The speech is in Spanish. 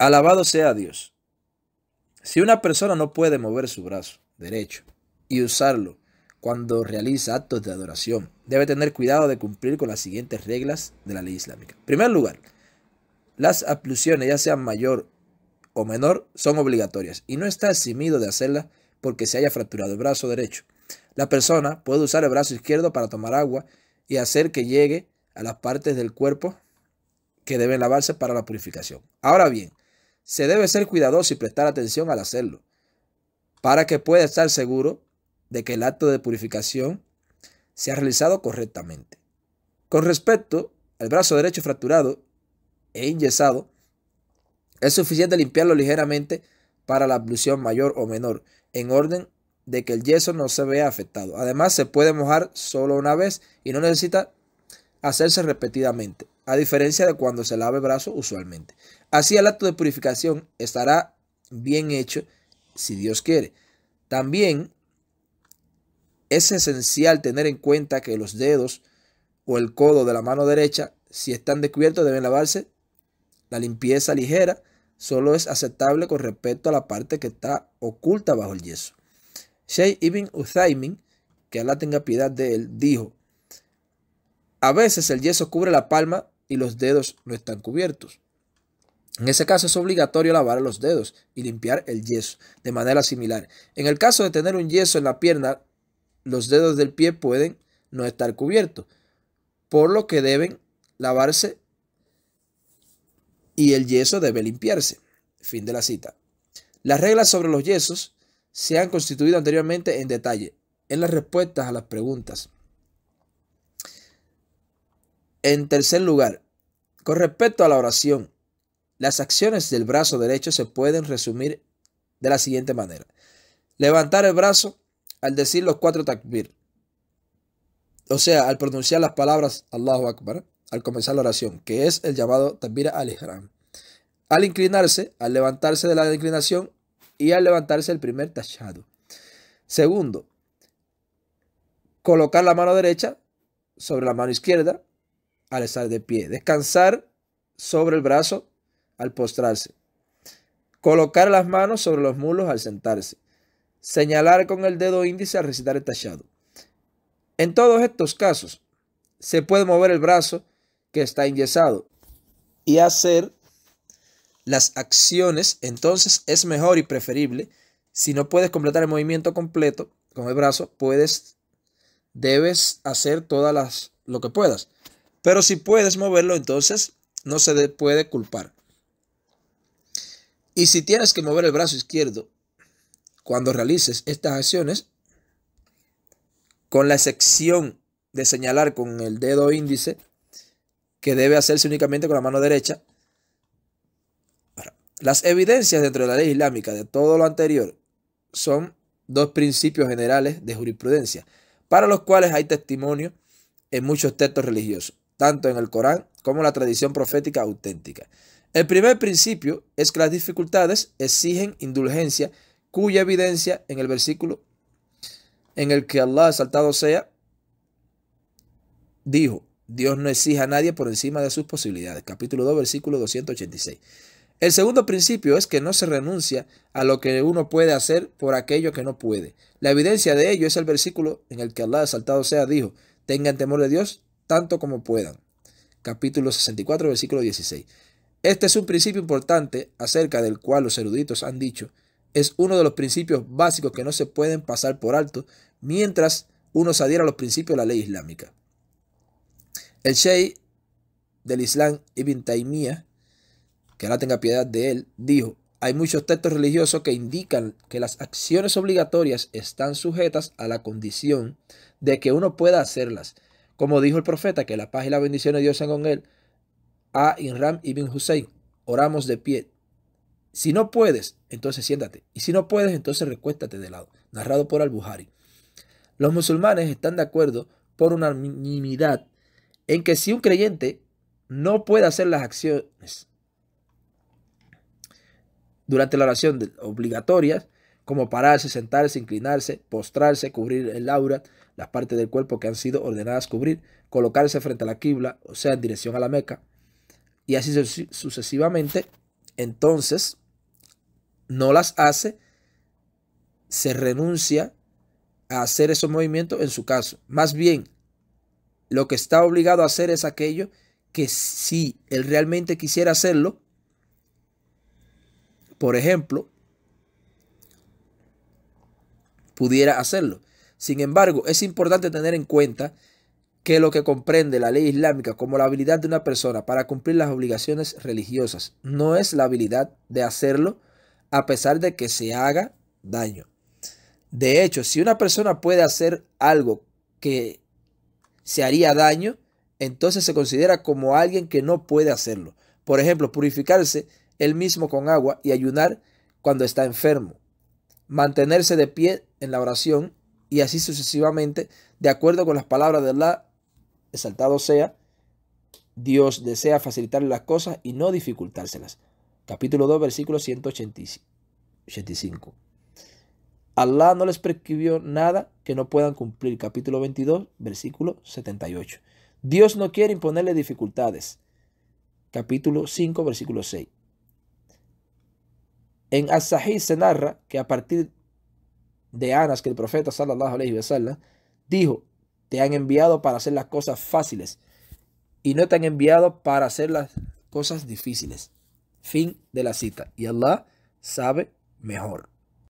Alabado sea Dios. Si una persona no puede mover su brazo derecho y usarlo cuando realiza actos de adoración, debe tener cuidado de cumplir con las siguientes reglas de la ley islámica. En primer lugar, las abluciones, ya sean mayor o menor, son obligatorias y no está eximido de hacerlas porque se haya fracturado el brazo derecho. La persona puede usar el brazo izquierdo para tomar agua y hacer que llegue a las partes del cuerpo que deben lavarse para la purificación. Ahora bien, se debe ser cuidadoso y prestar atención al hacerlo, para que pueda estar seguro de que el acto de purificación se ha realizado correctamente. Con respecto al brazo derecho fracturado e inyesado, es suficiente limpiarlo ligeramente para la ablución mayor o menor, en orden de que el yeso no se vea afectado. Además, se puede mojar solo una vez y no necesita hacerse repetidamente, a diferencia de cuando se lave el brazo usualmente. Así el acto de purificación estará bien hecho si Dios quiere. También es esencial tener en cuenta que los dedos o el codo de la mano derecha, si están descubiertos, deben lavarse. La limpieza ligera solo es aceptable con respecto a la parte que está oculta bajo el yeso. Sheikh Ibn que Allah tenga piedad de él, dijo, a veces el yeso cubre la palma y los dedos no están cubiertos. En ese caso es obligatorio lavar los dedos y limpiar el yeso de manera similar. En el caso de tener un yeso en la pierna, los dedos del pie pueden no estar cubiertos, por lo que deben lavarse y el yeso debe limpiarse. Fin de la cita. Las reglas sobre los yesos se han constituido anteriormente en detalle en las respuestas a las preguntas en tercer lugar, con respecto a la oración, las acciones del brazo derecho se pueden resumir de la siguiente manera. Levantar el brazo al decir los cuatro takbir. O sea, al pronunciar las palabras Allahu Akbar, al comenzar la oración, que es el llamado takbir al-ihram. Al inclinarse, al levantarse de la inclinación y al levantarse el primer tachado. Segundo, colocar la mano derecha sobre la mano izquierda al estar de pie. Descansar sobre el brazo al postrarse. Colocar las manos sobre los mulos al sentarse. Señalar con el dedo índice al recitar el tachado. En todos estos casos, se puede mover el brazo que está inyesado y hacer las acciones. Entonces es mejor y preferible, si no puedes completar el movimiento completo con el brazo, puedes, debes hacer todas las, lo que puedas. Pero si puedes moverlo, entonces no se puede culpar. Y si tienes que mover el brazo izquierdo cuando realices estas acciones, con la excepción de señalar con el dedo índice, que debe hacerse únicamente con la mano derecha, las evidencias dentro de la ley islámica de todo lo anterior son dos principios generales de jurisprudencia, para los cuales hay testimonio en muchos textos religiosos tanto en el Corán como en la tradición profética auténtica. El primer principio es que las dificultades exigen indulgencia, cuya evidencia en el versículo en el que Allah exaltado sea, dijo, Dios no exige a nadie por encima de sus posibilidades. Capítulo 2, versículo 286. El segundo principio es que no se renuncia a lo que uno puede hacer por aquello que no puede. La evidencia de ello es el versículo en el que Allah exaltado sea dijo, tengan temor de Dios tanto como puedan. Capítulo 64, versículo 16. Este es un principio importante acerca del cual los eruditos han dicho. Es uno de los principios básicos que no se pueden pasar por alto mientras uno se adhiera a los principios de la ley islámica. El Sheikh del Islam Ibn Taymiyyah, que ahora tenga piedad de él, dijo, hay muchos textos religiosos que indican que las acciones obligatorias están sujetas a la condición de que uno pueda hacerlas, como dijo el profeta, que la paz y la bendición de Dios sean con él, a Inram ibn Hussein, oramos de pie. Si no puedes, entonces siéntate. Y si no puedes, entonces recuéstate de lado. Narrado por Al-Buhari. Los musulmanes están de acuerdo por unanimidad en que si un creyente no puede hacer las acciones durante la oración obligatorias, como pararse, sentarse, inclinarse, postrarse, cubrir el aura, las partes del cuerpo que han sido ordenadas cubrir, colocarse frente a la quibla, o sea, en dirección a la Meca, y así sucesivamente. Entonces, no las hace, se renuncia a hacer esos movimientos en su caso. Más bien, lo que está obligado a hacer es aquello que si él realmente quisiera hacerlo, por ejemplo, pudiera hacerlo. Sin embargo, es importante tener en cuenta que lo que comprende la ley islámica como la habilidad de una persona para cumplir las obligaciones religiosas no es la habilidad de hacerlo a pesar de que se haga daño. De hecho, si una persona puede hacer algo que se haría daño, entonces se considera como alguien que no puede hacerlo. Por ejemplo, purificarse él mismo con agua y ayunar cuando está enfermo. Mantenerse de pie en la oración y así sucesivamente, de acuerdo con las palabras de Allah, exaltado sea, Dios desea facilitarle las cosas y no dificultárselas. Capítulo 2, versículo 185. Allah no les prescribió nada que no puedan cumplir. Capítulo 22, versículo 78. Dios no quiere imponerle dificultades. Capítulo 5, versículo 6. En as se narra que a partir de Anas que el profeta sallallahu alaihi wasallam dijo, te han enviado para hacer las cosas fáciles y no te han enviado para hacer las cosas difíciles. Fin de la cita. Y Allah sabe mejor.